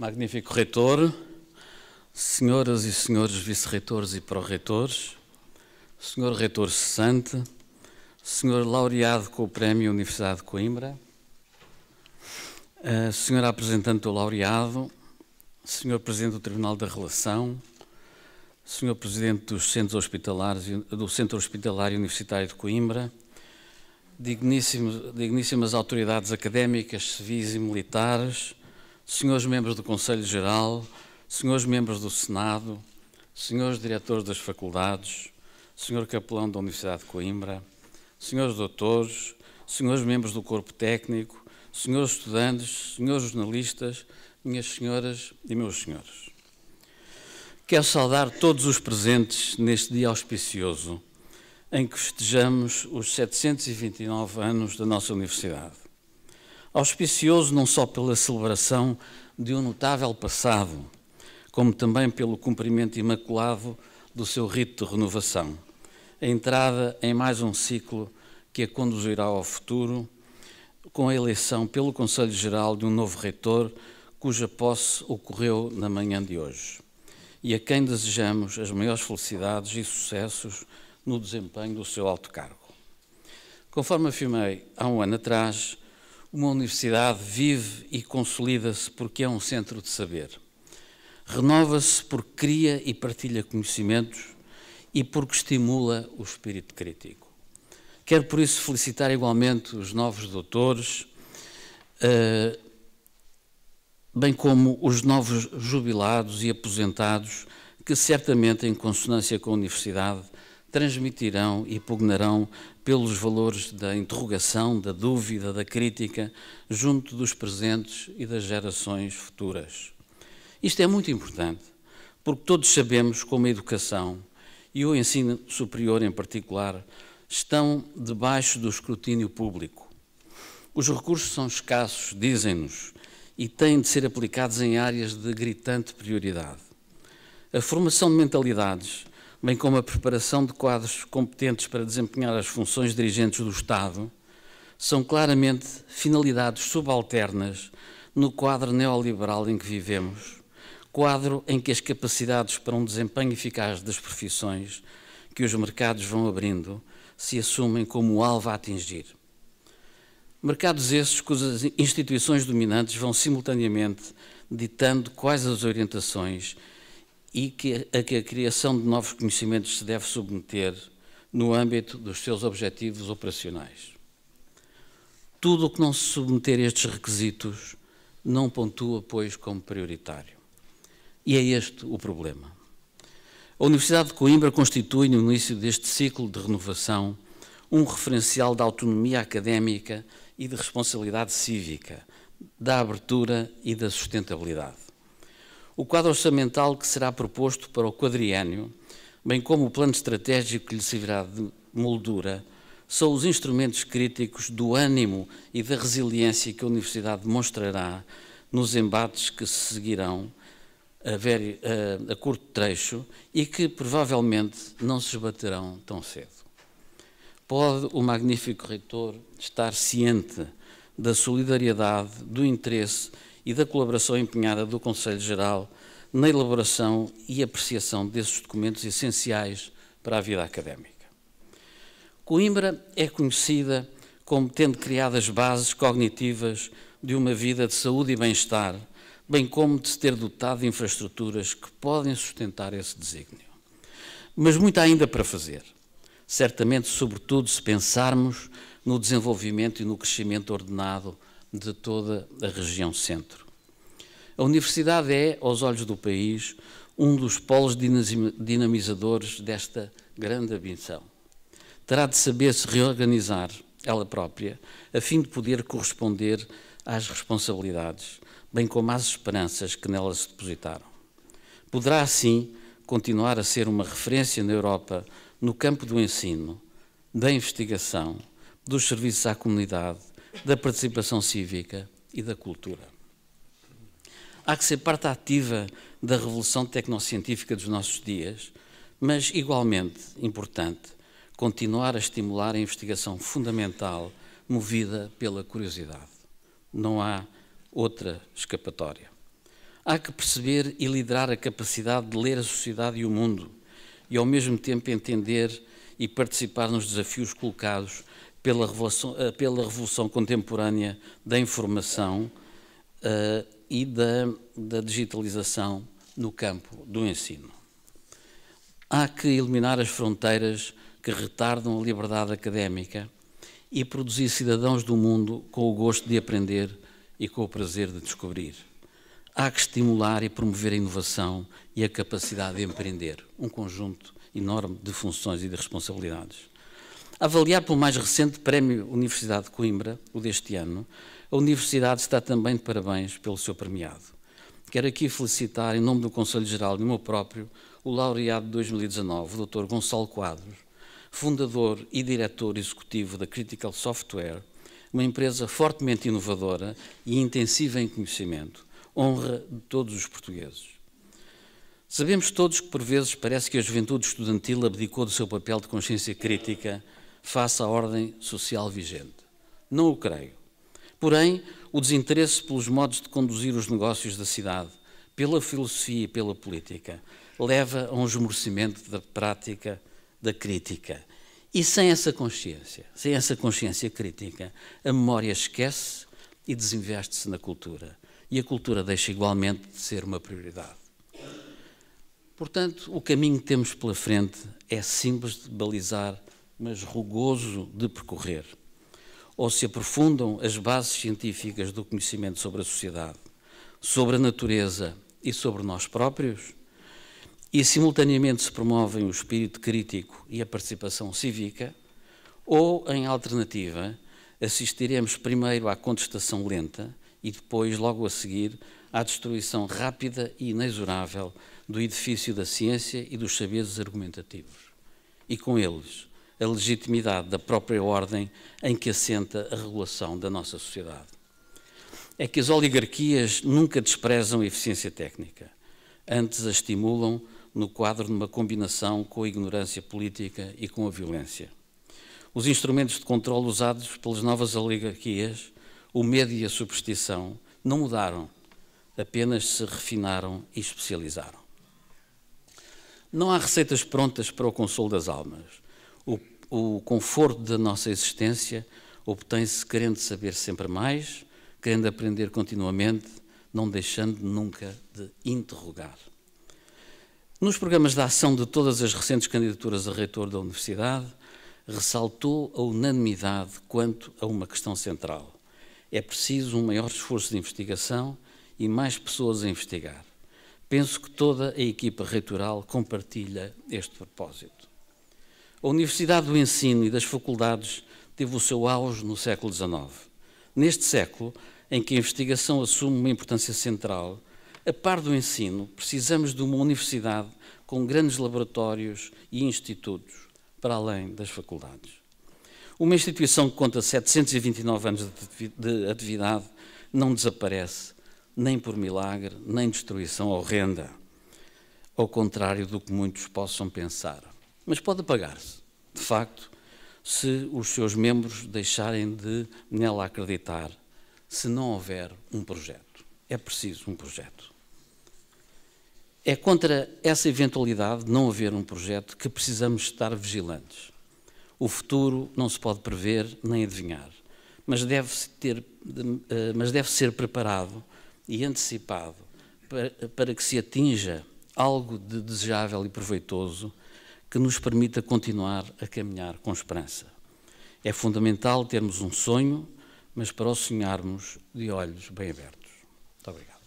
Magnífico reitor, senhoras e senhores vice-reitores e pró-reitores, senhor reitor cessante, senhor laureado com o Prémio Universidade de Coimbra, eh, senhora apresentante do laureado, senhor presidente do Tribunal da Relação, senhor presidente dos centros hospitalares, do Centro Hospitalar Universitário de Coimbra, digníssimas autoridades académicas, civis e militares, senhores membros do Conselho Geral, senhores membros do Senado, senhores diretores das faculdades, senhor capelão da Universidade de Coimbra, senhores doutores, senhores membros do corpo técnico, senhores estudantes, senhores jornalistas, minhas senhoras e meus senhores. Quero saudar todos os presentes neste dia auspicioso em que festejamos os 729 anos da nossa universidade auspicioso não só pela celebração de um notável passado, como também pelo cumprimento imaculado do seu rito de renovação, a entrada em mais um ciclo que a conduzirá ao futuro, com a eleição pelo Conselho Geral de um novo reitor, cuja posse ocorreu na manhã de hoje, e a quem desejamos as maiores felicidades e sucessos no desempenho do seu alto cargo. Conforme afirmei há um ano atrás, uma universidade vive e consolida-se porque é um centro de saber. Renova-se porque cria e partilha conhecimentos e porque estimula o espírito crítico. Quero por isso felicitar igualmente os novos doutores, eh, bem como os novos jubilados e aposentados, que certamente, em consonância com a Universidade, transmitirão e pugnarão pelos valores da interrogação, da dúvida, da crítica, junto dos presentes e das gerações futuras. Isto é muito importante, porque todos sabemos como a educação e o ensino superior em particular estão debaixo do escrutínio público. Os recursos são escassos, dizem-nos, e têm de ser aplicados em áreas de gritante prioridade. A formação de mentalidades bem como a preparação de quadros competentes para desempenhar as funções dirigentes do Estado, são claramente finalidades subalternas no quadro neoliberal em que vivemos, quadro em que as capacidades para um desempenho eficaz das profissões que os mercados vão abrindo se assumem como alvo a atingir. Mercados esses cujas instituições dominantes vão simultaneamente ditando quais as orientações e que, a que a criação de novos conhecimentos se deve submeter no âmbito dos seus objetivos operacionais. Tudo o que não se submeter a estes requisitos não pontua, pois, como prioritário. E é este o problema. A Universidade de Coimbra constitui, no início deste ciclo de renovação, um referencial da autonomia académica e de responsabilidade cívica, da abertura e da sustentabilidade o quadro orçamental que será proposto para o quadriênio, bem como o plano estratégico que lhe servirá de moldura, são os instrumentos críticos do ânimo e da resiliência que a Universidade demonstrará nos embates que se seguirão a, ver, a, a curto trecho e que provavelmente não se esbaterão tão cedo. Pode o magnífico reitor estar ciente da solidariedade, do interesse e da colaboração empenhada do Conselho Geral na elaboração e apreciação desses documentos essenciais para a vida académica. Coimbra é conhecida como tendo criado as bases cognitivas de uma vida de saúde e bem-estar, bem como de se ter dotado de infraestruturas que podem sustentar esse desígnio. Mas muito ainda para fazer, certamente, sobretudo, se pensarmos no desenvolvimento e no crescimento ordenado de toda a região centro. A universidade é, aos olhos do país, um dos polos dinamizadores desta grande ambição. Terá de saber se reorganizar ela própria, a fim de poder corresponder às responsabilidades, bem como às esperanças que nela se depositaram. Poderá, assim, continuar a ser uma referência na Europa no campo do ensino, da investigação, dos serviços à comunidade, da participação cívica e da cultura. Há que ser parte ativa da revolução tecnocientífica dos nossos dias, mas igualmente importante continuar a estimular a investigação fundamental movida pela curiosidade. Não há outra escapatória. Há que perceber e liderar a capacidade de ler a sociedade e o mundo e, ao mesmo tempo, entender e participar nos desafios colocados pela revolução, eh, pela revolução contemporânea da informação uh, e da, da digitalização no campo do ensino. Há que eliminar as fronteiras que retardam a liberdade académica e produzir cidadãos do mundo com o gosto de aprender e com o prazer de descobrir. Há que estimular e promover a inovação e a capacidade de empreender, um conjunto enorme de funções e de responsabilidades. Avaliar pelo mais recente Prémio Universidade de Coimbra, o deste ano, a Universidade está também de parabéns pelo seu premiado. Quero aqui felicitar, em nome do Conselho Geral e do meu próprio, o laureado de 2019, o Dr. Gonçalo Quadros, fundador e diretor executivo da Critical Software, uma empresa fortemente inovadora e intensiva em conhecimento, honra de todos os portugueses. Sabemos todos que, por vezes, parece que a juventude estudantil abdicou do seu papel de consciência crítica face à ordem social vigente. Não o creio. Porém, o desinteresse pelos modos de conduzir os negócios da cidade, pela filosofia e pela política, leva a um esmorecimento da prática da crítica. E sem essa consciência, sem essa consciência crítica, a memória esquece e desinveste-se na cultura. E a cultura deixa igualmente de ser uma prioridade. Portanto, o caminho que temos pela frente é simples de balizar mas rugoso de percorrer, ou se aprofundam as bases científicas do conhecimento sobre a sociedade, sobre a natureza e sobre nós próprios, e simultaneamente se promovem o espírito crítico e a participação cívica, ou, em alternativa, assistiremos primeiro à contestação lenta e depois, logo a seguir, à destruição rápida e inexorável do edifício da ciência e dos saberes argumentativos, e com eles a legitimidade da própria ordem em que assenta a regulação da nossa sociedade. É que as oligarquias nunca desprezam a eficiência técnica, antes a estimulam no quadro de uma combinação com a ignorância política e com a violência. Os instrumentos de controle usados pelas novas oligarquias, o medo e a superstição, não mudaram, apenas se refinaram e especializaram. Não há receitas prontas para o consolo das almas o, o conforto da nossa existência obtém-se querendo saber sempre mais, querendo aprender continuamente, não deixando nunca de interrogar. Nos programas de ação de todas as recentes candidaturas a reitor da Universidade, ressaltou a unanimidade quanto a uma questão central. É preciso um maior esforço de investigação e mais pessoas a investigar. Penso que toda a equipa reitoral compartilha este propósito. A Universidade do Ensino e das Faculdades teve o seu auge no século XIX. Neste século, em que a investigação assume uma importância central, a par do ensino, precisamos de uma universidade com grandes laboratórios e institutos, para além das faculdades. Uma instituição que conta 729 anos de atividade não desaparece, nem por milagre, nem destruição horrenda, ao contrário do que muitos possam pensar mas pode apagar-se, de facto, se os seus membros deixarem de nela acreditar, se não houver um projeto. É preciso um projeto. É contra essa eventualidade de não haver um projeto que precisamos estar vigilantes. O futuro não se pode prever nem adivinhar, mas deve, ter, eh, mas deve ser preparado e antecipado para, para que se atinja algo de desejável e proveitoso que nos permita continuar a caminhar com esperança. É fundamental termos um sonho, mas para o sonharmos de olhos bem abertos. Muito obrigado.